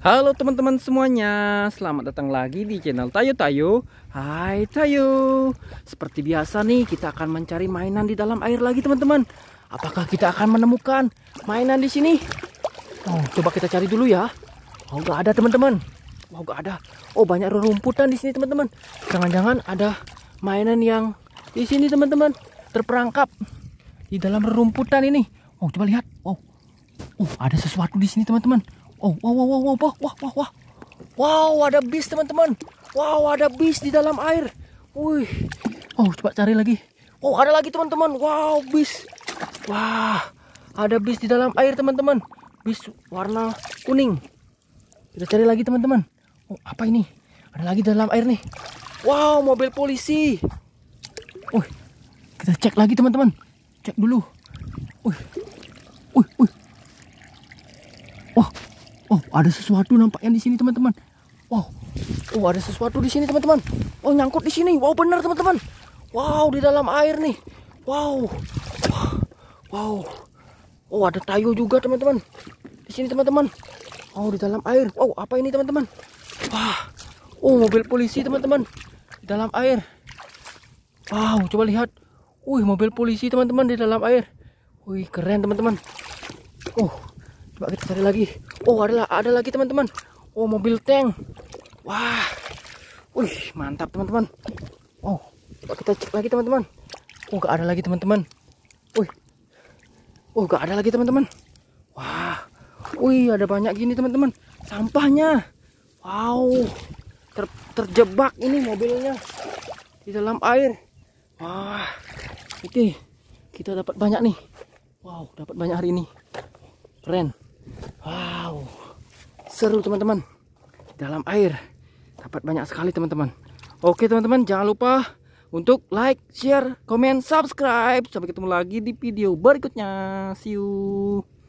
Halo teman-teman semuanya, selamat datang lagi di channel Tayo Tayo. Hai Tayo. Seperti biasa nih, kita akan mencari mainan di dalam air lagi teman-teman. Apakah kita akan menemukan mainan di sini? Oh, coba kita cari dulu ya. Oh, gak ada teman-teman. Oh, gak ada. Oh, banyak rerumputan di sini teman-teman. Jangan-jangan ada mainan yang di sini teman-teman terperangkap di dalam rerumputan ini. Oh, coba lihat. Oh, uh, ada sesuatu di sini teman-teman. Oh, wow, wow, wow, wow, wah, wah, wah. Wow, ada bis teman-teman. Wow, ada bis di dalam air. Wih. Oh, coba cari lagi. Oh, ada lagi teman-teman. Wow, bis. Wah, ada bis di dalam air teman-teman. Bis warna kuning. Kita cari lagi teman-teman. Oh, apa ini? Ada lagi di dalam air nih. Wow, mobil polisi. Wih, kita cek lagi teman-teman. Cek dulu. Wih, wih, wih. Oh, ada sesuatu nampaknya di sini, teman-teman. Wow. Oh, ada sesuatu di sini, teman-teman. Oh, nyangkut di sini. Wow, benar, teman-teman. Wow, di dalam air nih. Wow. Wow. Oh, ada tayo juga, teman-teman. Di sini, teman-teman. Oh, di dalam air. Wow, apa ini, teman-teman? Wah. Oh, mobil polisi, teman-teman. Di dalam air. Wow, coba lihat. Wih, mobil polisi, teman-teman, di dalam air. Wih, keren, teman-teman. Oh, coba kita cari lagi. Oh ada ada lagi teman-teman. Oh mobil tank. Wah. Wih mantap teman-teman. Oh kita cek lagi teman-teman. Oh gak ada lagi teman-teman. Wih. Oh gak ada lagi teman-teman. Wah. Wih ada banyak gini teman-teman. Sampahnya. Wow. Ter terjebak ini mobilnya di dalam air. Wah. Oke. Kita dapat banyak nih. Wow dapat banyak hari ini. Keren. Wah seru teman-teman dalam air dapat banyak sekali teman-teman oke teman-teman jangan lupa untuk like share komen subscribe sampai ketemu lagi di video berikutnya see you